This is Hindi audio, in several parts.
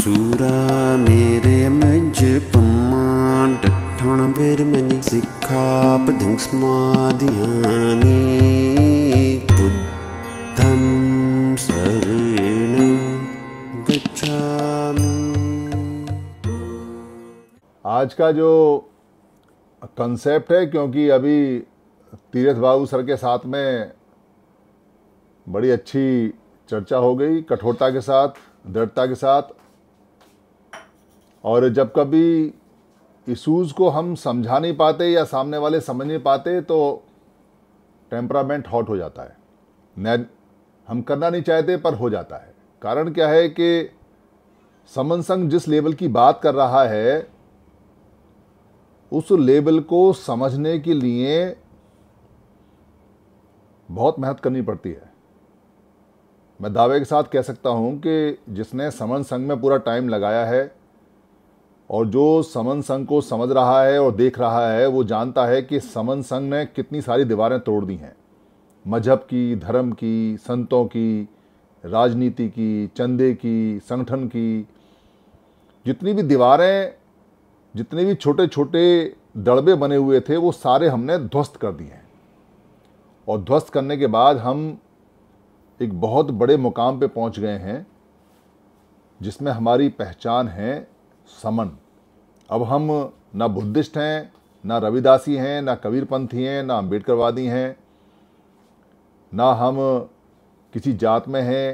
सूरा मेरे ਮਜ ਪੰਮਾਂ ਡਠਣ ਬੇਰ ਮਨੀ ਸਿੱਖਾ ਪਧਿੰ ਸਮਾਧਿਆਨੀ ਬੁੱਧੰ ਸਰਣੰ गच्छामि आज का जो कंसेप्ट है क्योंकि अभी तीर्थ बाबू सर के साथ में बड़ी अच्छी चर्चा हो गई कठोरता के साथ दृढ़ता के साथ और जब कभी इशूज़ को हम समझा नहीं पाते या सामने वाले समझ नहीं पाते तो टेम्परामेंट हॉट हो जाता है न हम करना नहीं चाहते पर हो जाता है कारण क्या है कि समन संग जिस लेवल की बात कर रहा है उस लेवल को समझने के लिए बहुत मेहनत करनी पड़ती है मैं दावे के साथ कह सकता हूं कि जिसने समन संग में पूरा टाइम लगाया है और जो समन संघ को समझ रहा है और देख रहा है वो जानता है कि समन संघ ने कितनी सारी दीवारें तोड़ दी हैं मजहब की धर्म की संतों की राजनीति की चंदे की संगठन की जितनी भी दीवारें जितने भी छोटे छोटे दड़बे बने हुए थे वो सारे हमने ध्वस्त कर दिए हैं और ध्वस्त करने के बाद हम एक बहुत बड़े मुकाम पे पहुंच गए हैं जिसमें हमारी पहचान है समन अब हम ना बुद्धिस्ट हैं ना रविदासी हैं ना कबीरपंथी हैं ना अम्बेडकरवादी हैं ना हम किसी जात में हैं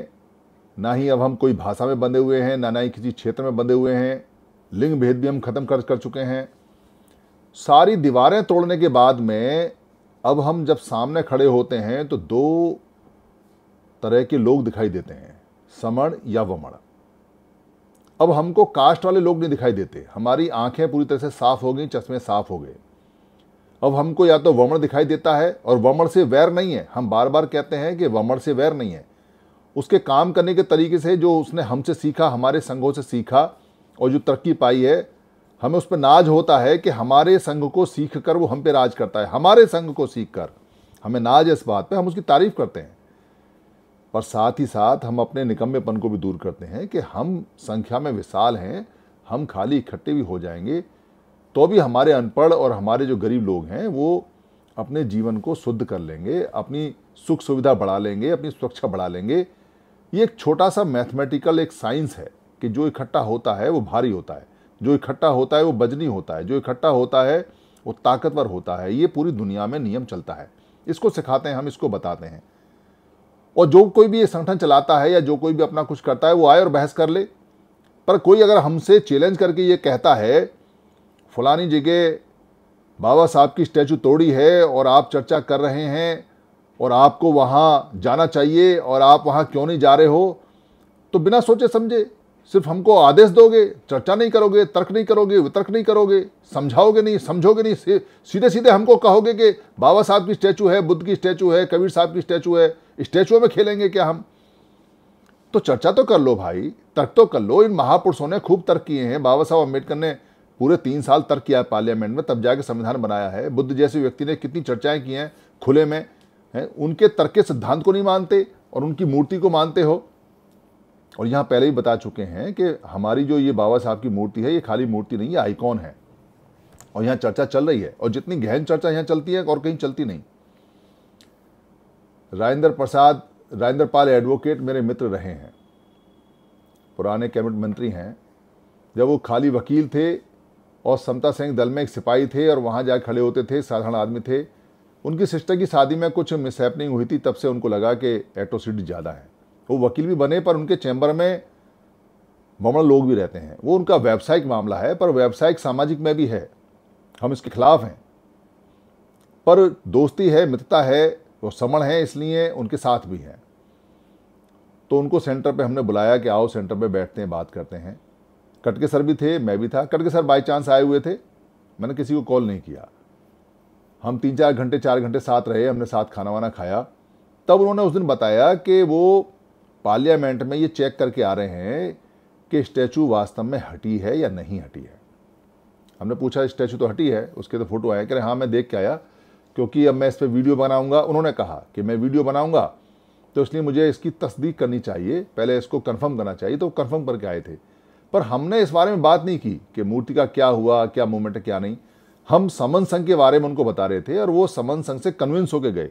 ना ही अब हम कोई भाषा में बंधे हुए हैं ना ना ही किसी क्षेत्र में बंधे हुए हैं लिंग भेद भी हम ख़त्म कर कर चुके हैं सारी दीवारें तोड़ने के बाद में अब हम जब सामने खड़े होते हैं तो दो तरह के लोग दिखाई देते हैं समण या वमण अब हमको कास्ट वाले लोग नहीं दिखाई देते हमारी आंखें पूरी तरह से साफ हो गई चश्मे साफ हो गए अब हमको या तो वमण दिखाई देता है और वमण से वैर नहीं है हम बार बार कहते हैं कि वमण से वैर नहीं है उसके काम करने के तरीके से जो उसने हमसे सीखा हमारे संघों से सीखा और जो तरक्की पाई है हमें उस पर नाज होता है कि हमारे संघ को सीख कर वो हम पे राज करता है हमारे संघ को सीख कर हमें नाज है इस बात पर हम उसकी तारीफ़ करते हैं पर साथ ही साथ हम अपने निकम्मेपन को भी दूर करते हैं कि हम संख्या में विशाल हैं हम खाली इकट्ठे भी हो जाएंगे तो भी हमारे अनपढ़ और हमारे जो गरीब लोग हैं वो अपने जीवन को शुद्ध कर लेंगे अपनी सुख सुविधा बढ़ा लेंगे अपनी सुरक्षा बढ़ा लेंगे ये एक छोटा सा मैथमेटिकल एक साइंस है कि जो इकट्ठा होता है वो भारी होता है जो इकट्ठा होता है वो बजनी होता है जो इकट्ठा होता है वो ताकतवर होता है ये पूरी दुनिया में नियम चलता है इसको सिखाते हैं हम इसको बताते हैं और जो कोई भी ये संगठन चलाता है या जो कोई भी अपना कुछ करता है वो आए और बहस कर ले पर कोई अगर हमसे चैलेंज करके ये कहता है फलानी जगह बाबा साहब की स्टैचू तोड़ी है और आप चर्चा कर रहे हैं और आपको वहाँ जाना चाहिए और आप वहाँ क्यों नहीं जा रहे हो तो बिना सोचे समझे सिर्फ हमको आदेश दोगे चर्चा नहीं करोगे तर्क नहीं करोगे वितर्क नहीं करोगे समझाओगे नहीं समझोगे नहीं सीधे सीधे हमको कहोगे कि बाबा साहब की स्टैचू है बुद्ध की स्टैचू है कबीर साहब की स्टैचू है स्टेचुओं में खेलेंगे क्या हम तो चर्चा तो कर लो भाई तर्क तो कर लो इन महापुरुषों ने खूब तर्क किए हैं बाबा साहब अम्बेडकर ने पूरे तीन साल तर्क किया है पार्लियामेंट में तब जाके संविधान बनाया है बुद्ध जैसे व्यक्ति ने कितनी चर्चाएं की हैं खुले में है उनके तर्क के सिद्धांत को नहीं मानते और उनकी मूर्ति को मानते हो और यहां पहले ही बता चुके हैं कि हमारी जो ये बाबा साहब की मूर्ति है ये खाली मूर्ति नहीं है आईकॉन है और यहां चर्चा चल रही है और जितनी गहन चर्चा यहाँ चलती है और कहीं चलती नहीं राजेंद्र प्रसाद राजेंद्र पाल एडवोकेट मेरे मित्र रहे हैं पुराने कैबिनेट मंत्री हैं जब वो खाली वकील थे और समता सिंह दल में एक सिपाही थे और वहाँ जा खड़े होते थे साधारण आदमी थे उनकी सिस्टर की शादी में कुछ मिसहैपनिंग हुई थी तब से उनको लगा कि एट्रोसिटी ज़्यादा है वो वकील भी बने पर उनके चैम्बर में ममण लोग भी रहते हैं वो उनका व्यावसायिक मामला है पर व्यावसायिक सामाजिक में भी है हम इसके खिलाफ हैं पर दोस्ती है मित्रता है वो समण हैं इसलिए उनके साथ भी हैं तो उनको सेंटर पे हमने बुलाया कि आओ सेंटर पे बैठते हैं बात करते हैं कटके सर भी थे मैं भी था कटके सर बाई चांस आए हुए थे मैंने किसी को कॉल नहीं किया हम तीन चार घंटे चार घंटे साथ रहे हमने साथ खाना वाना खाया तब उन्होंने उस दिन बताया कि वो पार्लियामेंट में ये चेक करके आ रहे हैं कि स्टैचू वास्तव में हटी है या नहीं हटी है हमने पूछा स्टैचू तो हटी है उसके तो फोटो आए कह रहे हाँ मैं देख के आया क्योंकि अब मैं इस पर वीडियो बनाऊंगा उन्होंने कहा कि मैं वीडियो बनाऊंगा तो इसलिए मुझे इसकी तस्दीक करनी चाहिए पहले इसको कन्फर्म करना चाहिए तो कन्फर्म करके आए थे पर हमने इस बारे में बात नहीं की कि मूर्ति का क्या हुआ क्या मूवमेंट है क्या नहीं हम समन संघ के बारे में उनको बता रहे थे और वो समन संघ से कन्विंस होकर गए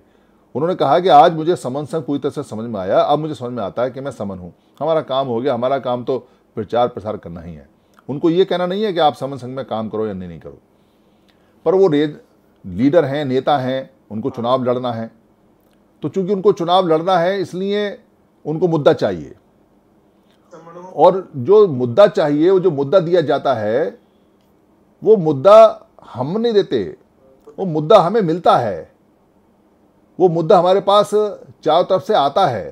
उन्होंने कहा कि आज मुझे समन संघ पूरी तरह से समझ में आया अब मुझे समझ में आता है कि मैं समन हूँ हमारा काम हो गया हमारा काम तो प्रचार प्रसार करना ही है उनको ये कहना नहीं है कि आप समन संघ में काम करो या नहीं, नहीं करो पर वो रेज लीडर हैं नेता हैं उनको हाँ। चुनाव लड़ना है तो चूंकि उनको चुनाव लड़ना है इसलिए उनको मुद्दा चाहिए और जो मुद्दा चाहिए वो जो मुद्दा दिया जाता है वो मुद्दा हम नहीं देते वो मुद्दा हमें मिलता है वो मुद्दा हमारे पास चारों तरफ से आता है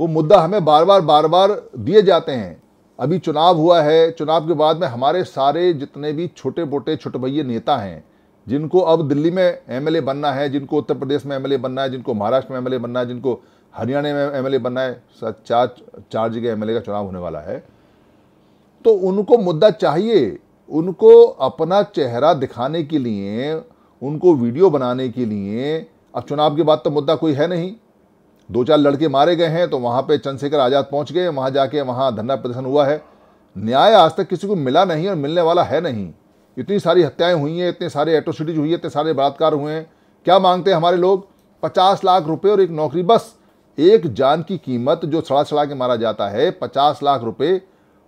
वो मुद्दा हमें बार बार बार बार दिए जाते हैं अभी चुनाव हुआ है चुनाव के बाद में हमारे सारे जितने भी छोटे मोटे छुटभ नेता हैं जिनको अब दिल्ली में एमएलए बनना है जिनको उत्तर प्रदेश में एमएलए बनना है जिनको महाराष्ट्र में एमएलए बनना है जिनको हरियाणा में एमएलए बनना है चार चार जगह एमएलए का चुनाव होने वाला है तो उनको मुद्दा चाहिए उनको अपना चेहरा दिखाने के लिए उनको वीडियो बनाने के लिए अब चुनाव के बाद तो मुद्दा कोई है नहीं दो चार लड़के मारे गए हैं तो वहाँ पे चंद्रशेखर आज़ाद पहुँच गए वहाँ जाके वहाँ धरना प्रदर्शन हुआ है न्याय आज तक किसी को मिला नहीं और मिलने वाला है नहीं इतनी सारी हत्याएं हुई हैं इतने सारे एट्रोसिटीज हुई है इतने सारे बलात्कार हुए हैं क्या मांगते हैं हमारे लोग पचास लाख रुपए और एक नौकरी बस एक जान की कीमत जो सड़ा सड़ा के मारा जाता है पचास लाख रुपए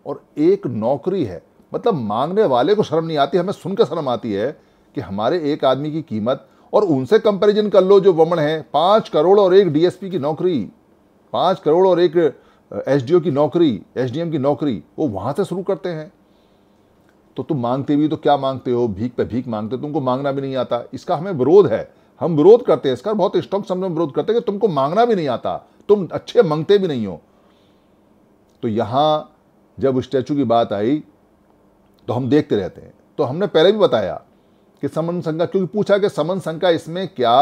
और एक नौकरी है मतलब मांगने वाले को शर्म नहीं आती हमें सुनकर शर्म आती है कि हमारे एक आदमी की कीमत और उनसे कंपैरिजन कर लो जो वमन है पाँच करोड़ और एक डीएसपी की नौकरी पाँच करोड़ और एक एसडीओ की नौकरी एसडीएम की नौकरी वो वहाँ से शुरू करते हैं तो तुम मांगते भी तो क्या मांगते हो भीख पे भीख मांगते हो तुमको मांगना भी नहीं आता इसका हमें विरोध है हम विरोध करते हैं इसका बहुत स्ट्रॉन्ग समझ में विरोध करते हैं कि तुमको मांगना भी नहीं आता तुम अच्छे मांगते भी नहीं हो तो यहां जब स्टैचू की बात आई तो हम देखते रहते हैं तो हमने पहले भी बताया कि समन संघा क्योंकि पूछा कि समन संघा इसमें क्या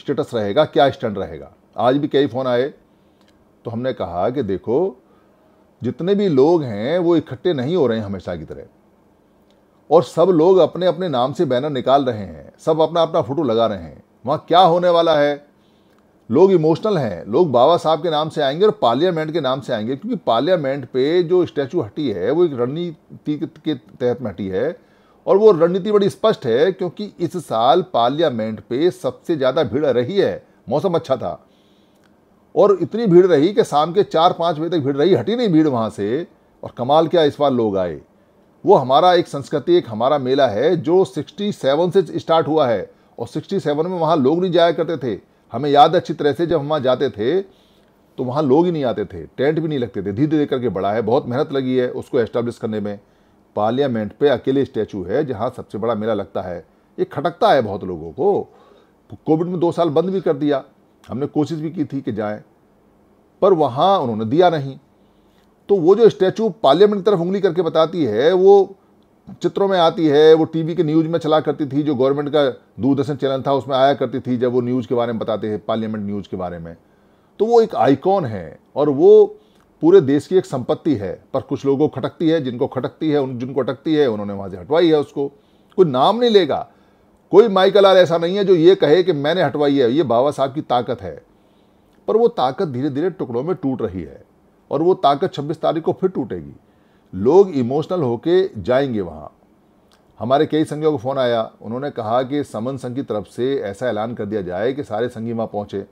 स्टेटस रहेगा क्या स्टैंड रहेगा आज भी कई फ़ोन आए तो हमने कहा कि देखो जितने भी लोग हैं वो इकट्ठे नहीं हो रहे हैं हमेशा की तरह और सब लोग अपने अपने नाम से बैनर निकाल रहे हैं सब अपना अपना फोटो लगा रहे हैं वहाँ क्या होने वाला है लोग इमोशनल हैं लोग बाबा साहब के नाम से आएंगे और पार्लियामेंट के नाम से आएंगे क्योंकि पार्लियामेंट पे जो स्टैचू हटी है वो एक रणनीति के तहत में हटी है और वो रणनीति बड़ी स्पष्ट है क्योंकि इस साल पार्लियामेंट पे सबसे ज़्यादा भीड़ रही है मौसम अच्छा था और इतनी भीड़ रही कि शाम के चार पाँच बजे तक भीड़ रही हटी नहीं भीड़ वहाँ से और कमाल क्या इस बार लोग आए वो हमारा एक संस्कृति एक हमारा मेला है जो 67 से स्टार्ट हुआ है और 67 में वहाँ लोग नहीं जाया करते थे हमें याद अच्छी तरह से जब हम वहाँ जाते थे तो वहाँ लोग ही नहीं आते थे टेंट भी नहीं लगते थे धीरे धीरे करके बड़ा है बहुत मेहनत लगी है उसको एस्टाब्लिश करने में पार्लियामेंट पे अकेले स्टैचू है जहाँ सबसे बड़ा मेला लगता है ये खटकता है बहुत लोगों को कोविड में दो साल बंद भी कर दिया हमने कोशिश भी की थी कि जाएं पर वहाँ उन्होंने दिया नहीं तो वो जो स्टैचू पार्लियामेंट की तरफ उंगली करके बताती है वो चित्रों में आती है वो टीवी के न्यूज़ में चला करती थी जो गवर्नमेंट का दूरदर्शन चैनल था उसमें आया करती थी जब वो न्यूज़ के बारे में बताते हैं पार्लियामेंट न्यूज़ के बारे में तो वो एक आइकॉन है और वो पूरे देश की एक संपत्ति है पर कुछ लोगों को खटकती है जिनको खटकती है उन जिनको अटकती है उन्होंने वहाँ से हटवाई है उसको कोई नाम नहीं लेगा कोई माइकल आर ऐसा नहीं है जो ये कहे कि मैंने हटवाई है ये बाबा साहब की ताकत है पर वो ताकत धीरे धीरे टुकड़ों में टूट रही है और वो ताकत छब्बीस तारीख को फिर टूटेगी लोग इमोशनल होके जाएंगे वहाँ हमारे कई संघियों को फ़ोन आया उन्होंने कहा कि समन संघ की तरफ से ऐसा ऐलान कर दिया जाए कि सारे संघी वहाँ पहुँचे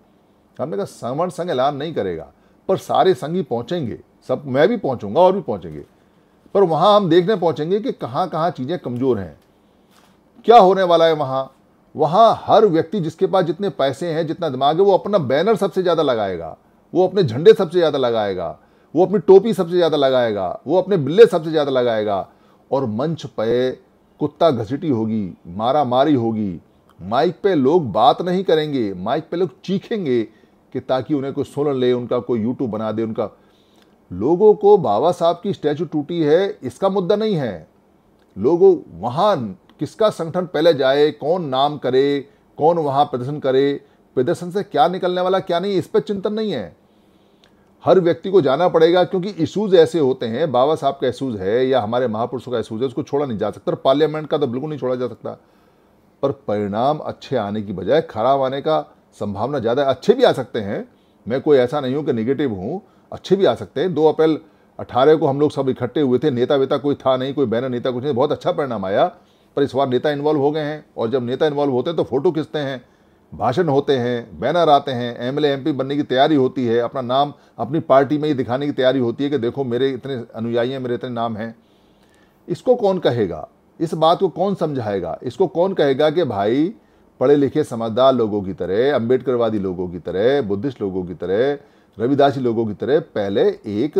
हमने कहा समन संघ ऐलान नहीं करेगा पर सारे संघी पहुँचेंगे सब मैं भी पहुँचूंगा और भी पहुँचेंगे पर वहाँ हम देखने पहुँचेंगे कि कहाँ कहाँ चीज़ें कमज़ोर हैं क्या होने वाला है वहाँ वहाँ हर व्यक्ति जिसके पास जितने पैसे हैं जितना दिमाग है वो अपना बैनर सबसे ज़्यादा लगाएगा वो अपने झंडे सबसे ज़्यादा लगाएगा वो अपनी टोपी सबसे ज़्यादा लगाएगा वो अपने बिल्ले सबसे ज़्यादा लगाएगा और मंच पे कुत्ता घसीटी होगी मारा मारी होगी माइक पे लोग बात नहीं करेंगे माइक पे लोग चीखेंगे कि ताकि उन्हें कोई सुन ले उनका कोई यूट्यूब बना दे उनका लोगों को बाबा साहब की स्टैचू टूटी है इसका मुद्दा नहीं है लोगों वहाँ किसका संगठन पहले जाए कौन नाम करे कौन वहाँ प्रदर्शन करे प्रदर्शन से क्या निकलने वाला क्या नहीं इस पर चिंतन नहीं है हर व्यक्ति को जाना पड़ेगा क्योंकि इशूज ऐसे होते हैं बाबा साहब का इशूज है या हमारे महापुरुषों का इशूज है उसको छोड़ा नहीं जा सकता और पार्लियामेंट का तो बिल्कुल नहीं छोड़ा जा सकता पर परिणाम अच्छे आने की बजाय खराब आने का संभावना ज़्यादा अच्छे भी आ सकते हैं मैं कोई ऐसा नहीं हूँ कि निगेटिव हूँ अच्छे भी आ सकते हैं दो अप्रैल अठारह को हम लोग सब इकट्ठे हुए थे नेता वेता कोई था नहीं कोई बैनर नेता कुछ नहीं बहुत अच्छा परिणाम आया पर इस बार नेता इन्वॉल्व हो गए हैं और जब नेता इन्वॉल्व होते हैं तो फोटो खींचते हैं भाषण होते हैं बैनर आते हैं एम एल बनने की तैयारी होती है अपना नाम अपनी पार्टी में ही दिखाने की तैयारी होती है कि देखो मेरे इतने अनुयायी हैं मेरे इतने नाम हैं इसको कौन कहेगा इस बात को कौन समझाएगा इसको कौन कहेगा कि भाई पढ़े लिखे समझदार लोगों की तरह अम्बेडकरवादी लोगों की तरह बुद्धिस्ट लोगों की तरह रविदासी लोगों की तरह पहले एक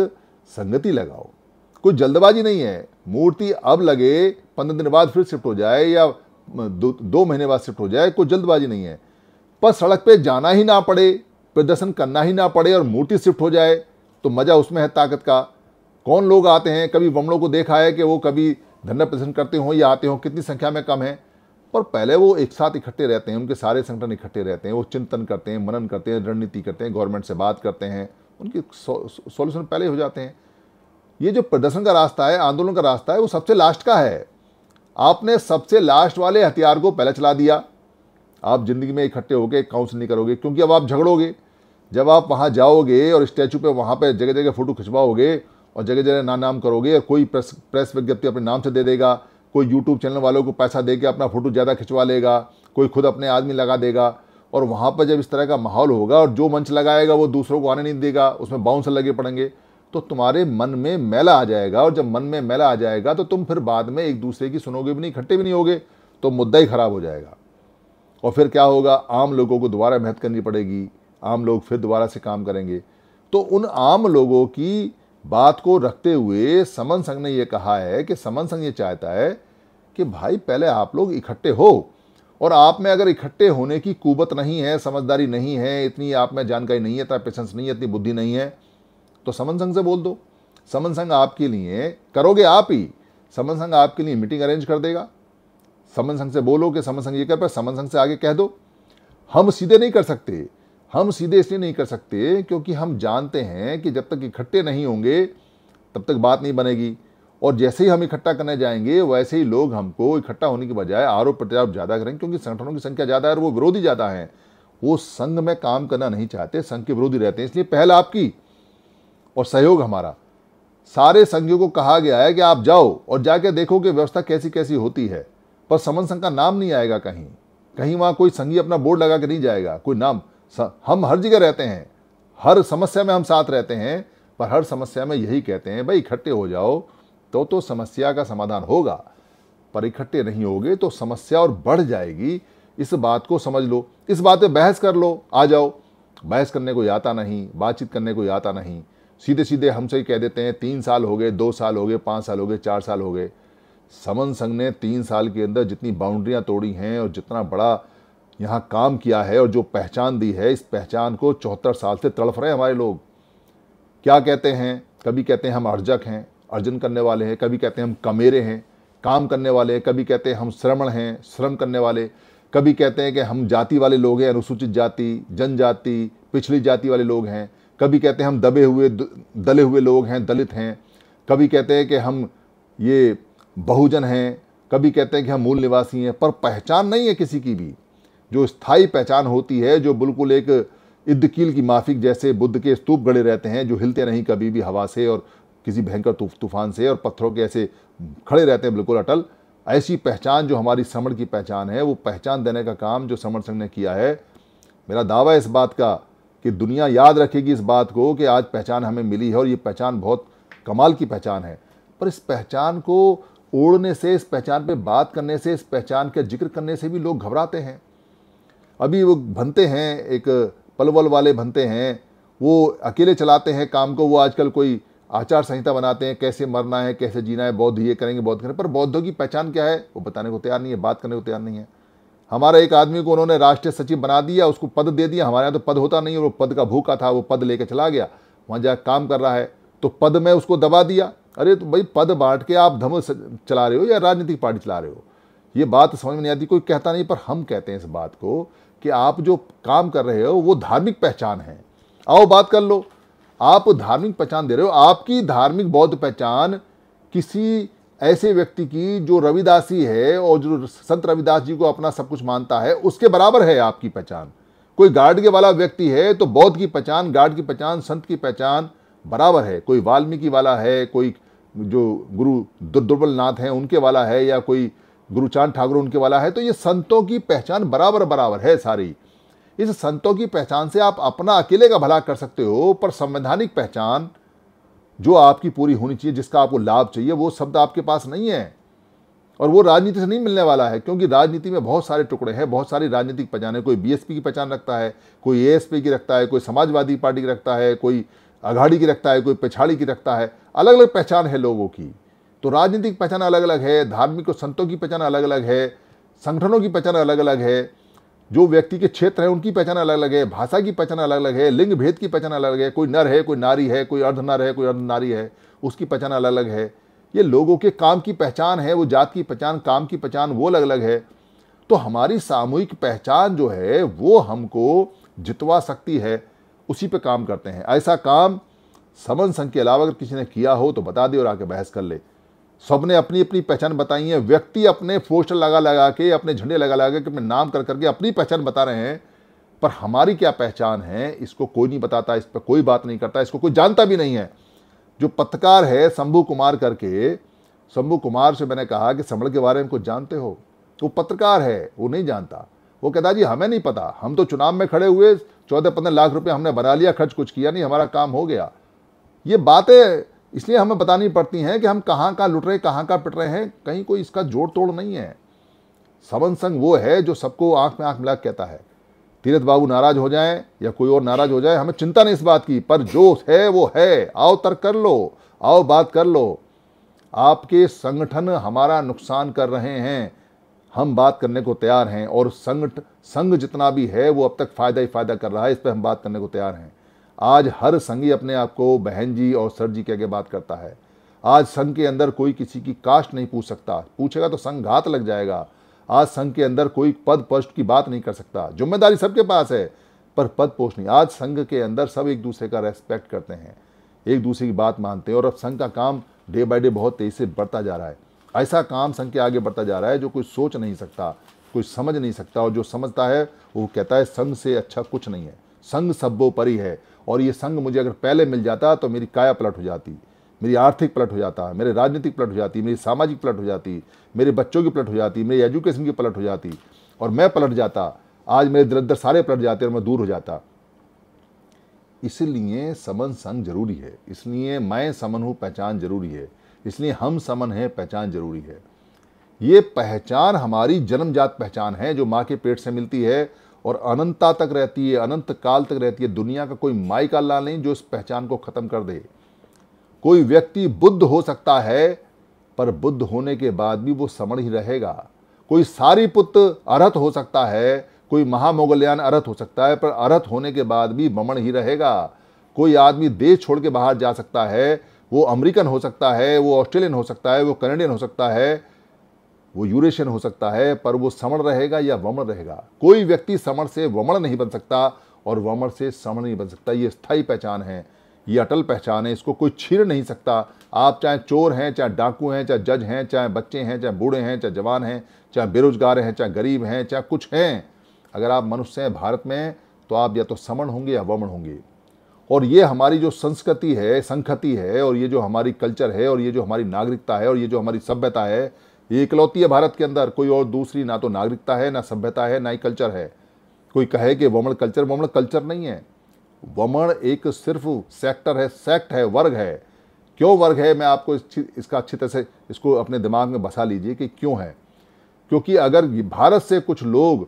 संगति लगाओ कोई जल्दबाजी नहीं है मूर्ति अब लगे पंद्रह दिन बाद फिर शिफ्ट हो जाए या दो, दो महीने बाद शिफ्ट हो जाए कोई जल्दबाजी नहीं है पर सड़क पे जाना ही ना पड़े प्रदर्शन करना ही ना पड़े और मूर्ति शिफ्ट हो जाए तो मज़ा उसमें है ताकत का कौन लोग आते हैं कभी बमड़ों को देखा है कि वो कभी धरना प्रदर्शन करते हों या आते हों कितनी संख्या में कम है पर पहले वो एक साथ इकट्ठे रहते हैं उनके सारे संगठन इकट्ठे रहते हैं वो चिंतन करते हैं मनन करते हैं रणनीति करते हैं गवर्नमेंट से बात करते हैं उनके सॉल्यूशन पहले हो जाते हैं ये जो प्रदर्शन का रास्ता है आंदोलन का रास्ता है वो सबसे लास्ट का है आपने सबसे लास्ट वाले हथियार को पहले चला दिया आप ज़िंदगी में इकट्ठे होकर गए काउंसिल नहीं करोगे क्योंकि अब आप झगड़ोगे जब आप वहाँ जाओगे और स्टैचू पे वहाँ पे जगह जगह फ़ोटो खिंचवाओगे और जगह जगह ना नाम करोगे और कोई प्रेस प्रेस विज्ञप्ति अपने नाम से दे देगा कोई यूट्यूब चैनल वालों को पैसा दे के अपना फ़ोटो ज़्यादा खिंचवा लेगा कोई खुद अपने आदमी लगा देगा और वहाँ पर जब इस तरह का माहौल होगा और जो मंच लगाएगा वो दूसरों को आने नहीं देगा उसमें बाउंसर लगे पड़ेंगे तो तुम्हारे मन में मैला आ जाएगा और जब मन में मैला आ जाएगा तो तुम फिर बाद में एक दूसरे की सुनोगे भी नहीं इकट्ठे भी नहीं होगे तो मुद्दा ही ख़राब हो जाएगा और फिर क्या होगा आम लोगों को दोबारा मेहनत करनी पड़ेगी आम लोग फिर दोबारा से काम करेंगे तो उन आम लोगों की बात को रखते हुए समन संघ ने यह कहा है कि समन संघ ये चाहता है कि भाई पहले आप लोग इकट्ठे हो और आप में अगर इकट्ठे होने की कुबत नहीं है समझदारी नहीं है इतनी आप में जानकारी नहीं है इतना पेशेंस नहीं है इतनी बुद्धि नहीं है तो समन संघ से बोल दो समन संघ आपके लिए करोगे आप ही समन संघ आपके लिए मीटिंग अरेंज कर देगा समन संघ से बोलो कि समन संघ ये कर पर समन संघ से आगे कह दो हम सीधे नहीं कर सकते हम सीधे इसलिए नहीं कर सकते क्योंकि हम जानते हैं कि जब तक इकट्ठे नहीं होंगे तब तक बात नहीं बनेगी और जैसे ही हम इकट्ठा करने जाएंगे वैसे ही लोग हमको इकट्ठा होने के बजाय आरोप प्रत्यारोप ज़्यादा करेंगे क्योंकि संगठनों की संख्या ज़्यादा है और वो विरोधी ज़्यादा हैं वो संघ में काम करना नहीं चाहते संघ के विरोधी रहते हैं इसलिए पहल आपकी और सहयोग हमारा सारे संघियों को कहा गया है कि आप जाओ और जाके देखो कि व्यवस्था कैसी कैसी होती है पर समन संघ का नाम नहीं आएगा कहीं कहीं वहाँ कोई संघी अपना बोर्ड लगा के नहीं जाएगा कोई नाम हम हर जगह रहते हैं हर समस्या में हम साथ रहते हैं पर हर समस्या में यही कहते हैं भाई इकट्ठे हो जाओ तो तो समस्या का समाधान होगा पर इकट्ठे नहीं होगे तो समस्या और बढ़ जाएगी इस बात को समझ लो इस बात पे बहस कर लो आ जाओ बहस करने को आता नहीं बातचीत करने को आता नहीं सीधे सीधे हमसे ही कह देते हैं तीन साल हो गए दो साल हो गए पाँच साल हो गए चार साल हो गए समन संघ ने तीन साल के अंदर जितनी बाउंड्रियां तोड़ी हैं और जितना बड़ा यहाँ काम किया है और जो पहचान दी है इस पहचान को चौहत्तर साल से तड़फ रहे हमारे लोग क्या कहते हैं कभी कहते हैं हम अर्जक हैं अर्जन करने वाले हैं कभी कहते हैं हम कमेरे हैं काम करने वाले हैं कभी कहते हैं हम श्रमण हैं श्रम करने वाले कभी कहते हैं कि हम जाति वाले लोग हैं अनुसूचित जाति जनजाति पिछड़ी जाति वाले लोग हैं कभी कहते हैं हम दबे हुए दले हुए लोग हैं दलित हैं कभी कहते हैं कि हम ये बहुजन हैं कभी कहते हैं कि हम मूल निवासी हैं पर पहचान नहीं है किसी की भी जो स्थाई पहचान होती है जो बिल्कुल एक इद्दकील की माफिक जैसे बुद्ध के स्तूप गड़े रहते हैं जो हिलते नहीं कभी भी हवा से और किसी भयंकर तूफान से और पत्थरों के ऐसे खड़े रहते हैं बिल्कुल अटल ऐसी पहचान जो हमारी समण की पहचान है वो पहचान देने का काम जो समण संघ ने किया है मेरा दावा इस बात का कि दुनिया याद रखेगी इस बात को कि आज पहचान हमें मिली है और ये पहचान बहुत कमाल की पहचान है पर इस पहचान को ओढ़ने से इस पहचान पे बात करने से इस पहचान का जिक्र करने से भी लोग घबराते हैं अभी वो भनते हैं एक पलवल वाले भनते हैं वो अकेले चलाते हैं काम को वो आजकल कोई आचार संहिता बनाते हैं कैसे मरना है कैसे जीना है बौद्ध ये करेंगे बौद्ध करेंगे पर बौद्धों की पहचान क्या है वो बताने को तैयार नहीं है बात करने को तैयार नहीं है हमारा एक आदमी को उन्होंने राष्ट्रीय सचिव बना दिया उसको पद दे दिया हमारे यहाँ तो पद होता नहीं है वो पद का भूखा था वो पद लेकर चला गया वहाँ जाकर काम कर रहा है तो पद में उसको दबा दिया अरे तो भाई पद बांट के आप धर्म चला रहे हो या राजनीतिक पार्टी चला रहे हो ये बात समझ में नहीं आती कोई कहता नहीं पर हम कहते हैं इस बात को कि आप जो काम कर रहे हो वो धार्मिक पहचान है आओ बात कर लो आप धार्मिक पहचान दे रहे हो आपकी धार्मिक बौद्ध पहचान किसी ऐसे व्यक्ति की जो रविदासी है और जो संत रविदास जी को अपना सब कुछ मानता है उसके बराबर है आपकी पहचान कोई गार्ड के वाला व्यक्ति है तो बौद्ध की पहचान गार्ड की पहचान संत की पहचान बराबर है कोई वाल्मीकि वाला है कोई जो गुरु दुर्बल नाथ हैं उनके वाला है या कोई गुरु चांद ठाकुर उनके वाला है तो ये संतों की पहचान बराबर बराबर है सारी इस संतों की पहचान से आप अपना अकेले का भला कर सकते हो पर संवैधानिक पहचान जो आपकी पूरी होनी चाहिए जिसका आपको लाभ चाहिए वो शब्द आपके पास नहीं है और वो राजनीति से नहीं मिलने वाला है क्योंकि राजनीति में बहुत सारे टुकड़े हैं बहुत सारी राजनीतिक पहचान है कोई बीएसपी की पहचान रखता है कोई एएसपी की रखता है कोई समाजवादी पार्टी की रखता है कोई अघाड़ी की रखता है कोई पिछाड़ी की रखता है अलग अलग पहचान है लोगों की तो राजनीतिक पहचान अलग अलग है धार्मिक और संतों की पहचान अलग अलग है संगठनों की पहचान अलग अलग है जो व्यक्ति के क्षेत्र हैं उनकी पहचान अलग अलग है भाषा की पहचान अलग अलग है लिंग भेद की पहचान अलग अलग है कोई नर है कोई नारी है कोई अर्ध नर है कोई अर्ध नारी है उसकी पहचान अलग अलग है ये लोगों के काम की पहचान है वो जात की पहचान काम की पहचान वो अलग अलग है तो हमारी सामूहिक पहचान जो है वो हमको जितवा सकती है उसी पर काम करते हैं ऐसा काम समन संघ के अलावा अगर किसी ने किया हो तो बता दे और आके बहस कर ले सबने अपनी अपनी पहचान बताई है व्यक्ति अपने पोस्टर लगा लगा के अपने झंडे लगा लगा के अपने नाम कर करके अपनी पहचान बता रहे हैं पर हमारी क्या पहचान है इसको कोई नहीं बताता इस पर कोई बात नहीं करता इसको कोई जानता भी नहीं है जो पत्रकार है शंभू कुमार करके शंभू कुमार से मैंने कहा कि समण के बारे में कुछ जानते हो तो पत्रकार है वो नहीं जानता वो कहता जी हमें नहीं पता हम तो चुनाव में खड़े हुए चौदह पंद्रह लाख रुपए हमने बना लिया खर्च कुछ किया नहीं हमारा काम हो गया ये बातें इसलिए हमें बतानी पड़ती हैं कि हम कहाँ कहाँ लुट रहे कहाँ कहाँ पिट रहे हैं कहीं कोई इसका जोड़ तोड़ नहीं है समन संग वो है जो सबको आंख में आंख मिला कहता है तीरथ बाबू नाराज हो जाए या कोई और नाराज हो जाए हमें चिंता नहीं इस बात की पर जो है वो है आओ तर्क कर लो आओ बात कर लो आपके संगठन हमारा नुकसान कर रहे हैं हम बात करने को तैयार हैं और संग संघ जितना भी है वो अब तक फ़ायदा ही फ़ायदा कर रहा है इस पर हम बात करने को तैयार हैं आज हर संगी अपने आप को बहन जी और सर जी के आगे बात करता है आज संघ के अंदर कोई किसी की कास्ट नहीं पूछ सकता पूछेगा तो संघ घात लग जाएगा आज संघ के अंदर कोई पद पोस्ट की बात नहीं कर सकता जिम्मेदारी सबके पास है पर पद पोस्ट नहीं आज संघ के अंदर सब एक दूसरे का रेस्पेक्ट करते हैं एक दूसरे की बात मानते हैं और अब संघ का काम डे बाय डे बहुत तेज़ी से बढ़ता जा रहा है ऐसा काम संघ के आगे बढ़ता जा रहा है जो कोई सोच नहीं सकता कोई समझ नहीं सकता और जो समझता है वो कहता है संघ से अच्छा कुछ नहीं है संघ सब्बो है और ये संघ मुझे अगर पहले मिल जाता तो मेरी काया पलट हो जाती मेरी आर्थिक पलट हो जाता मेरे राजनीतिक पलट हो जाती मेरी सामाजिक पलट हो जाती मेरे बच्चों की पलट हो जाती मेरी एजुकेशन की पलट हो जाती और मैं पलट जाता आज मेरे दरदर सारे पलट जाते और मैं दूर हो जाता इसलिए समन संघ जरूरी है इसलिए मैं समन हूँ पहचान जरूरी है इसलिए हम समन है पहचान जरूरी है ये पहचान हमारी जन्मजात पहचान है जो माँ के पेट से मिलती है और अनंतता तक रहती है अनंत काल तक रहती है दुनिया का कोई माई का लाल नहीं जो इस पहचान को ख़त्म कर दे कोई व्यक्ति बुद्ध हो सकता है पर बुद्ध होने के बाद भी वो समण ही रहेगा कोई सारी पुत्र अरहत हो सकता है कोई महामोगल्यान अरहत हो सकता है पर अरहत होने के बाद भी ममण ही रहेगा कोई आदमी देश छोड़ के बाहर जा सकता है वो अमेरिकन हो सकता है वो ऑस्ट्रेलियन हो सकता है वो कनेडियन हो सकता है वो यूरेशियन हो सकता है पर वो समण रहेगा या वमण रहेगा कोई व्यक्ति समण से वमण नहीं बन सकता और वमण से समण नहीं बन सकता ये स्थायी पहचान है ये अटल पहचान है इसको कोई छीन नहीं सकता आप चाहे चोर हैं चाहे डाकू हैं चाहे जज हैं चाहे बच्चे हैं चाहे बूढ़े हैं चाहे जवान हैं चाहे बेरोजगार हैं चाहे गरीब हैं चाहे कुछ हैं अगर आप मनुष्य हैं भारत में तो आप या तो समण होंगे या वमण होंगे और ये हमारी जो संस्कृति है संखति है और ये जो हमारी कल्चर है और ये जो हमारी नागरिकता है और ये जो हमारी सभ्यता है ये इकलौती है भारत के अंदर कोई और दूसरी ना तो नागरिकता है ना सभ्यता है ना ही कल्चर है कोई कहे कि वमण कल्चर वमण कल्चर नहीं है वमण एक सिर्फ सेक्टर है सेक्ट है वर्ग है क्यों वर्ग है मैं आपको इस इसका अच्छी तरह से इसको अपने दिमाग में बसा लीजिए कि क्यों है क्योंकि अगर भारत से कुछ लोग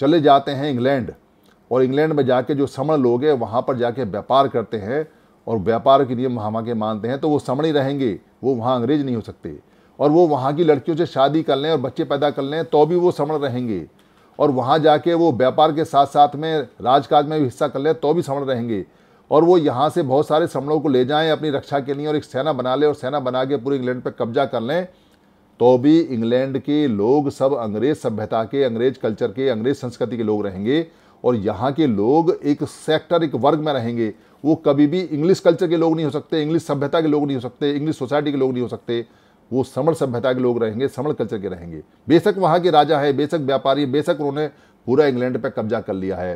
चले जाते हैं इंग्लैंड और इंग्लैंड में जाके जो समण लोग हैं वहाँ पर जाके व्यापार करते हैं और व्यापार के नियम वहाँ के मानते हैं तो वो समण ही रहेंगे वो वहाँ अंग्रेज नहीं हो सकते और वो वहाँ की लड़कियों से शादी कर लें और बच्चे पैदा कर लें तो भी वो समण रहेंगे और वहाँ जाके वो व्यापार के साथ साथ में राजकाज में भी हिस्सा कर लें तो भी समण रहेंगे और वो यहाँ से बहुत सारे समणों को ले जाएं अपनी रक्षा के लिए और एक सेना बना लें और सेना बना के पूरे इंग्लैंड पर कब्जा कर लें तो भी इंग्लैंड के लोग सब अंग्रेज सभ्यता के अंग्रेज कल्चर के अंग्रेज संस्कृति के लोग रहेंगे और यहाँ के लोग एक सेक्टर एक वर्ग में रहेंगे वो कभी भी इंग्लिश कल्चर के लोग नहीं हो सकते इंग्लिश सभ्यता के लोग नहीं हो सकते इंग्लिश सोसाइटी के लोग नहीं हो सकते वो समण सभ्यता के लोग रहेंगे समण कल्चर के रहेंगे बेशक वहाँ के राजा है बेशक व्यापारी बेशक उन्होंने पूरा इंग्लैंड पर कब्जा कर लिया है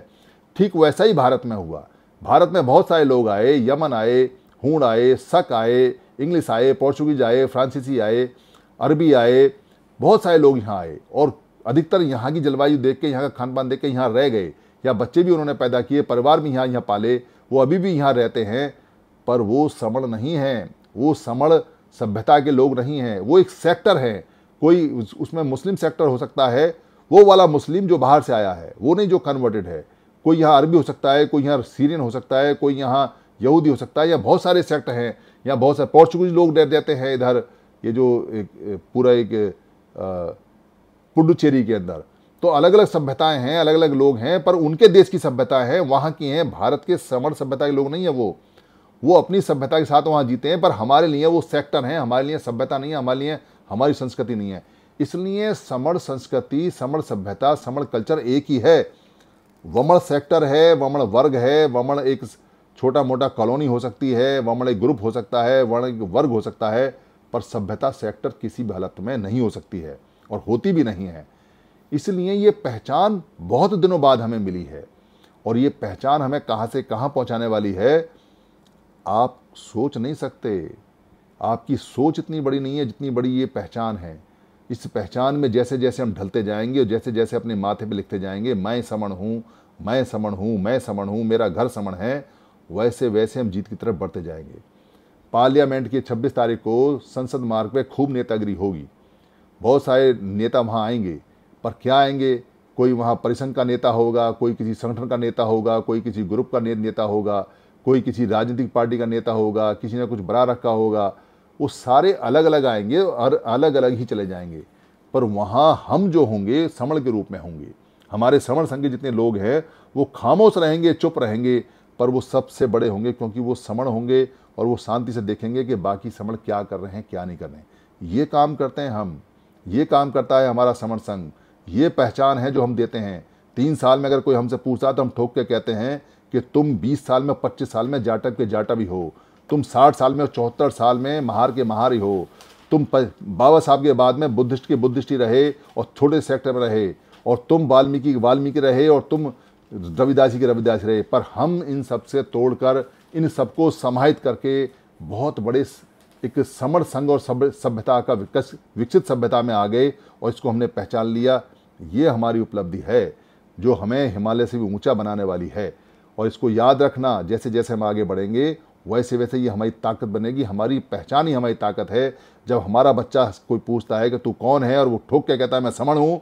ठीक वैसा ही भारत में हुआ भारत में बहुत सारे लोग आए यमन आए हूण आए सक आए इंग्लिश आए पोर्चुगीज आए फ्रांसीसी आए अरबी आए बहुत सारे लोग यहाँ आए और अधिकतर यहाँ की जलवायु देख के यहाँ का खान पान देख के यहाँ रह गए या बच्चे भी उन्होंने पैदा किए परिवार भी यहाँ यहाँ पाले वो अभी भी यहाँ रहते हैं पर वो समण नहीं है वो समण सभ्यता के लोग नहीं हैं वो एक सेक्टर है कोई उस, उसमें मुस्लिम सेक्टर हो सकता है वो वाला मुस्लिम जो बाहर से आया है वो नहीं जो कन्वर्टेड है कोई यहाँ अरबी हो सकता है कोई यहाँ सीरियन हो सकता है कोई यहाँ यहूदी हो सकता है या बहुत सारे सेक्ट हैं या बहुत सारे पोर्चुगीज लोग डर जाते हैं इधर ये जो एक पूरा एक पुडुचेरी के अंदर तो अलग अलग सभ्यताएं हैं अलग अलग लोग हैं पर उनके देश की सभ्यता है वहाँ की हैं भारत के समर्ण सभ्यता के लोग नहीं है वो वो अपनी सभ्यता के साथ वहाँ जीते हैं पर हमारे लिए वो सेक्टर हैं हमारे लिए सभ्यता नहीं है हमारे लिए हमारी संस्कृति नहीं है इसलिए समण संस्कृति समण सभ्यता समण कल्चर एक ही है वमण सेक्टर है वमण वर्ग है वमण एक छोटा मोटा कॉलोनी हो सकती है वमण एक ग्रुप हो सकता है वर्ण एक वर्ग हो सकता है पर सभ्यता सेक्टर किसी भी हालत में नहीं हो सकती है और होती भी नहीं है इसलिए ये पहचान बहुत दिनों बाद हमें मिली है और ये पहचान हमें कहाँ से कहाँ पहुँचाने वाली है आप सोच नहीं सकते आपकी सोच इतनी बड़ी नहीं है जितनी बड़ी ये पहचान है इस पहचान में जैसे जैसे हम ढलते जाएंगे और जैसे जैसे अपने माथे पे लिखते जाएंगे मैं समण हूँ मैं समण हूँ मैं समण हूँ मेरा घर समण है वैसे वैसे हम जीत की तरफ बढ़ते जाएंगे पार्लियामेंट की छब्बीस तारीख को संसद मार्ग पर खूब नेतागिरी होगी बहुत सारे नेता वहाँ आएंगे पर क्या आएंगे कोई वहाँ परिसंघ का नेता होगा कोई किसी संगठन का नेता होगा कोई किसी ग्रुप का नेता होगा कोई किसी राजनीतिक पार्टी का नेता होगा किसी ने कुछ बड़ा रखा होगा वो सारे अलग अलग आएंगे और अलग अलग ही चले जाएंगे पर वहाँ हम जो होंगे समण के रूप में होंगे हमारे समण संघ के जितने लोग हैं वो खामोश रहेंगे चुप रहेंगे पर वो सबसे बड़े होंगे क्योंकि वो समण होंगे और वो शांति से देखेंगे कि बाकी समण क्या कर रहे हैं क्या नहीं कर रहे हैं ये काम करते हैं हम ये काम करता है हमारा समण संघ ये पहचान है जो हम देते हैं तीन साल में अगर कोई हमसे पूछता तो हम ठोक के कहते हैं कि तुम बीस साल में पच्चीस साल में जाटक के जाटा भी हो तुम साठ साल में और चौहत्तर साल में महार के महार ही हो तुम बाबा साहब के बाद में बुद्धिस्ट के बुद्धिस्ट ही रहे और छोटे सेक्टर में रहे और तुम वाल्मीकि वाल्मीकि रहे और तुम रविदास जी के रविदास रहे पर हम इन सब से तोड़कर इन सबको समाहित करके बहुत बड़े एक समर संघ और सभ्यता का विकसित सभ्यता में आ गए और इसको हमने पहचान लिया ये हमारी उपलब्धि है जो हमें हिमालय से भी ऊंचा बनाने वाली है और इसको याद रखना जैसे जैसे हम आगे बढ़ेंगे वैसे वैसे ये हमारी ताकत बनेगी हमारी पहचान ही हमारी ताकत है जब हमारा बच्चा कोई पूछता है कि तू कौन है और वो ठोक के कहता है मैं समण हूँ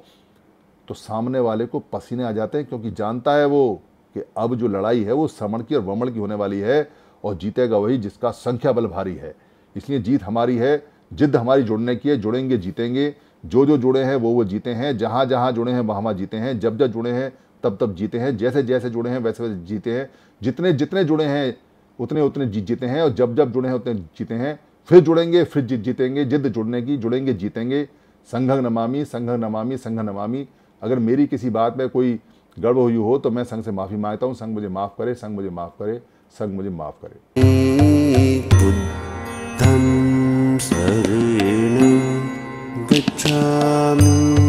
तो सामने वाले को पसीने आ जाते हैं क्योंकि जानता है वो कि अब जो लड़ाई है वो समण की और वमण की होने वाली है और जीतेगा वही जिसका संख्या बल भारी है इसलिए जीत हमारी है जिद हमारी जुड़ने की है जुड़ेंगे जीतेंगे जो जो जुड़े हैं वो वो जीते हैं जहाँ जहाँ जुड़े हैं वहाँ वहाँ जीते हैं जब जब जुड़े हैं तब तब जीते हैं जैसे जैसे जुड़े हैं वैसे वैसे जीते हैं जितने जितने जुड़े हैं उतने उतने जीत जीते हैं और जब जब जुड़े हैं उतने जीते हैं फिर जुड़ेंगे फिर जीत जीतेंगे जिद जुड़ने की जुड़ेंगे जीतेंगे संघ नमामी संघ नमामी संघ नमामी अगर मेरी किसी बात में कोई गड़बड़ हुई हो तो मैं संघ से माफ़ी मांगता हूँ संघ मुझे माफ़ करे संघ मुझे माफ़ करे संघ मुझे माफ़ करे time